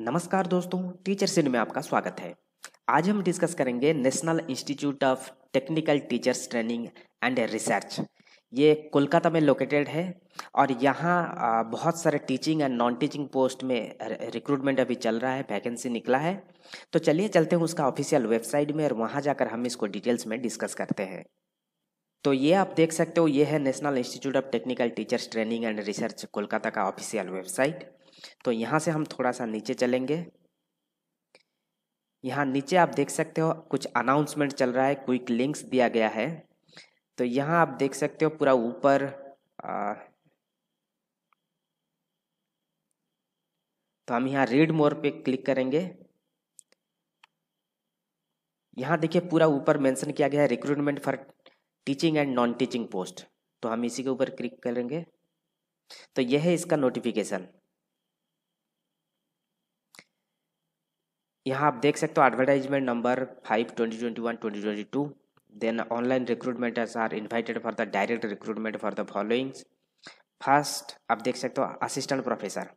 नमस्कार दोस्तों टीचर सिंह में आपका स्वागत है आज हम डिस्कस करेंगे national institute of technical teachers training and research ये कोलकाता में लोकेटेड है और यहाँ बहुत सारे teaching and non teaching post में रिक्रूटमेंट अभी चल रहा है वैकेंसी निकला है तो चलिए चलते हैं उसका ऑफिशियल वेबसाइट में और वहाँ जाकर हम इसको डिटेल्स में डिस्कस करते हैं तो ये आप देख सकते हो ये है national institute of technical teachers training and research Kolkata का ऑफिशियल वेबसाइट तो यहाँ से हम थोड़ा सा नीचे चलेंगे यहाँ नीचे आप देख सकते हो कुछ अनाउंसमेंट चल रहा है क्विक लिंक्स दिया गया है तो यहाँ आप देख सकते हो पूरा ऊपर तो हम यहाँ रीड मोर पे क्लिक करेंगे यहाँ देखिए पूरा ऊपर मेंशन किया गया है recruitment for teaching and non teaching post तो हम इसी के ऊपर क्लिक करेंगे तो यह है इसका नोटिफिकेशन यहाँ आप देख सकते हो advertisement number five twenty twenty one twenty twenty two then online recruitment are invited for the direct recruitment for the followings first आप देख सकते हो असिस्टेंट प्रोफेसर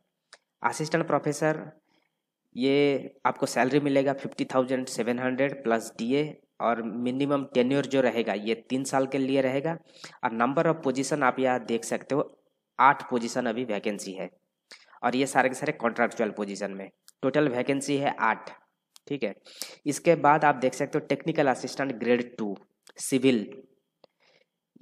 असिस्टेंट प्रोफेसर ये आपको सैलरी मिलेगा fifty thousand seven hundred plus D A और minimum tenure जो रहेगा ये तीन साल के लिए रहेगा और नंबर ऑफ पोजिशन आप यहाँ देख सकते हो आठ पोजिशन अभी वैकेंसी है और ये सारे के सारे कॉन्ट्रेक्चुअल पोजिशन में टोटल वैकेंसी है आठ ठीक है इसके बाद आप देख सकते हो technical assistant grade two civil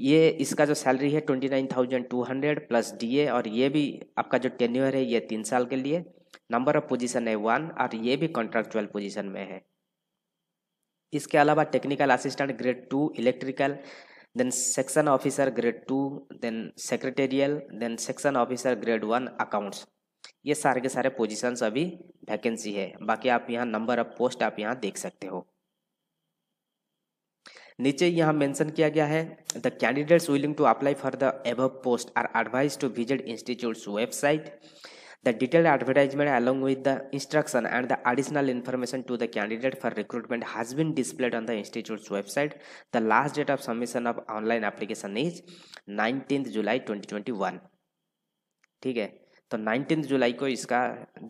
ये इसका जो सैलरी है twenty nine thousand two hundred plus DA और ये भी आपका जो टेन्यूर है ये तीन साल के लिए नंबर ऑफ पोजीशन है वन और ये भी कॉन्ट्रेक्चुअल पोजीशन में है इसके अलावा technical assistant grade two electrical then section officer grade two then secretarial then section officer grade one accounts ये सारे के सारे पोजिशन अभी वैकेंसी है बाकी आप यहाँ नंबर ऑफ पोस्ट आप यहाँ देख सकते हो नीचे यहाँ मेंशन किया गया है the candidates willing to apply for the above post are advise to visit institute's website the detail advertisement along with the instruction and the additional information to the candidate for recruitment has been displayed on the institute's website the last date of submission of online application is nineteen July twenty ठीक है तो nineteen जुलाई को इसका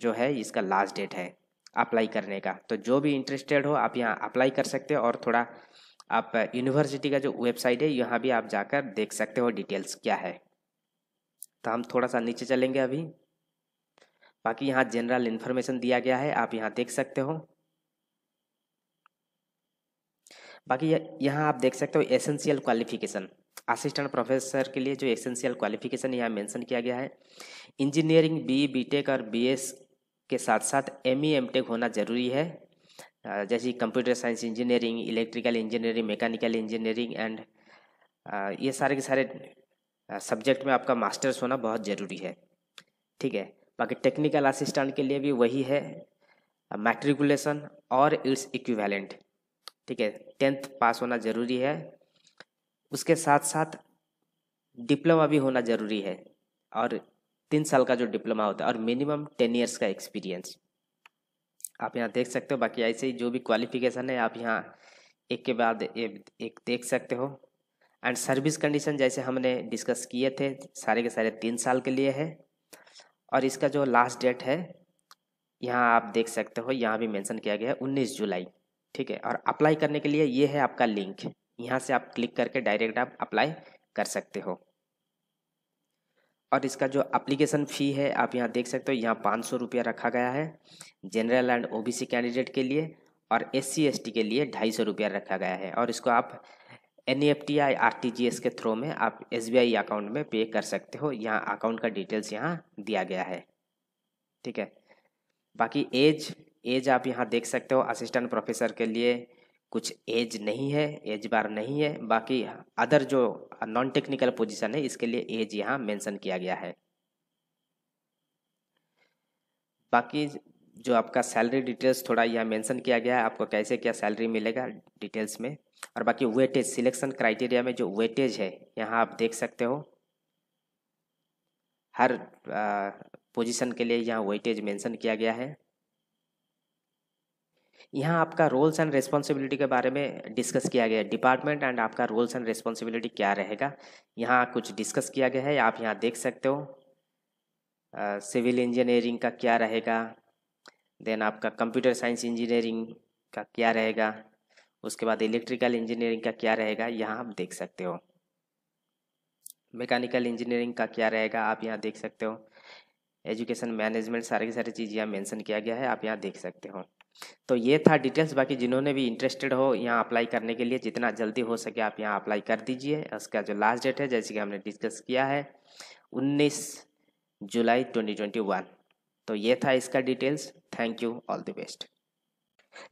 जो है इसका last date है apply करने का तो जो भी इंटरेस्टेड हो आप यहाँ अप्लाई कर सकते हो और थोड़ा आप यूनिवर्सिटी का जो वेबसाइट है यहाँ भी आप जाकर देख सकते हो डिटेल्स क्या है तो हम थोड़ा सा नीचे चलेंगे अभी बाकी यहाँ जनरल इन्फॉर्मेशन दिया गया है आप यहाँ देख सकते हो बाकी यहाँ आप देख सकते हो एसेंशियल क्वालिफिकेशन असिस्टेंट प्रोफेसर के लिए जो एसेंशियल क्वालिफिकेशन यहाँ मेंशन किया गया है इंजीनियरिंग बी बीटेक और बीएस के साथ साथ एम ई एम टेक होना ज़रूरी है जैसे computer science engineering electrical engineering mechanical engineering and ये सारे के सारे सब्जेक्ट में आपका मास्टर्स होना बहुत ज़रूरी है ठीक है बाकी टेक्निकल असिस्टेंट के लिए भी वही है मैट्रिकुलेशन और इट्स इक्विवेलेंट ठीक है टेंथ पास होना ज़रूरी है उसके साथ साथ डिप्लोमा भी होना ज़रूरी है और तीन साल का जो डिप्लोमा होता है और मिनिमम टेन ईयर्स का एक्सपीरियंस आप यहाँ देख सकते हो बाकी ऐसे ही जो भी क्वालिफिकेशन है आप यहाँ एक के बाद एक, एक देख सकते हो एंड सर्विस कंडीशन जैसे हमने डिस्कस किए थे सारे के सारे तीन साल के लिए है और इसका जो लास्ट डेट है यहाँ आप देख सकते हो यहाँ भी मेंशन किया गया है उन्नीस जुलाई ठीक है और अप्लाई करने के लिए ये है आपका लिंक यहाँ से आप क्लिक करके डायरेक्ट आप अप्लाई कर सकते हो और इसका जो अप्लीकेशन फ़ी है आप यहाँ देख सकते हो यहाँ पाँच सौ रुपया रखा गया है जनरल एंड ओबीसी कैंडिडेट के लिए और एस सी के लिए ढाई सौ रुपया रखा गया है और इसको आप एन ई एफ टी या आर टी जी एस के थ्रू में आप एस बी आई अकाउंट में पे कर सकते हो यहाँ अकाउंट का डिटेल्स यहाँ दिया गया है ठीक है बाकी एज एज आप यहाँ देख सकते हो असिस्टेंट प्रोफेसर के लिए कुछ एज नहीं है एज बार नहीं है बाकी अदर जो नॉन टेक्निकल पोजीशन है इसके लिए एज यहाँ मेंशन किया गया है बाकी जो आपका सैलरी डिटेल्स थोड़ा यहाँ मेंशन किया गया है आपको कैसे क्या सैलरी मिलेगा डिटेल्स में और बाकी वेटेज सिलेक्शन क्राइटेरिया में जो वेटेज है यहाँ आप देख सकते हो हर पोजीशन के लिए यहाँ वेटेज मेंशन किया गया है यहाँ आपका रोल्स एंड रिस्पॉन्सिबिलिटी के बारे में डिस्कस किया गया है डिपार्टमेंट एंड आपका रोल्स एंड रिस्पॉन्सिबिलिटी क्या रहेगा यहाँ कुछ डिस्कस किया गया है आप यहाँ देख सकते हो सिविल इंजीनियरिंग का क्या रहेगा देन आपका कंप्यूटर साइंस इंजीनियरिंग का क्या रहेगा उसके बाद इलेक्ट्रिकल इंजीनियरिंग का क्या रहेगा यहाँ आप देख सकते हो मैकेनिकल इंजीनियरिंग का क्या रहेगा आप यहाँ देख सकते हो एजुकेशन मैनेजमेंट सारे की सारी चीज़ यहाँ मेंशन किया गया है आप यहाँ देख सकते हो तो ये था डिटेल्स बाकी जिन्होंने भी इंटरेस्टेड हो यहाँ अप्लाई करने के लिए जितना जल्दी हो सके आप यहाँ अप्लाई कर दीजिए इसका जो लास्ट डेट है जैसे कि हमने डिस्कस किया है 19 जुलाई 2021 तो ये था इसका details thank you all the best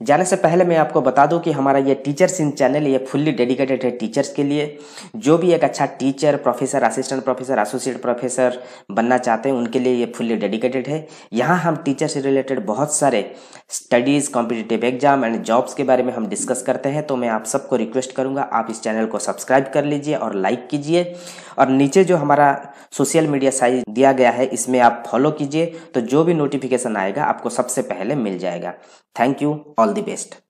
जाने से पहले मैं आपको बता दूं कि हमारा ये टीचर्स इन चैनल ये फुल्ली डेडिकेटेड है टीचर्स के लिए जो भी एक अच्छा teacher professor assistant professor associate professor बनना चाहते हैं उनके लिए ये फुल्ली डेडिकेटेड है यहाँ हम टीचर से रिलेटेड बहुत सारे studies competitive exam and jobs के बारे में हम डिस्कस करते हैं तो मैं आप सबको रिक्वेस्ट करूँगा आप इस चैनल को सब्सक्राइब कर लीजिए और लाइक कीजिए और नीचे जो हमारा सोशल मीडिया साइज दिया गया है इसमें आप फॉलो कीजिए तो जो भी नोटिफिकेशन आएगा आपको सबसे पहले मिल जाएगा thank you All the best.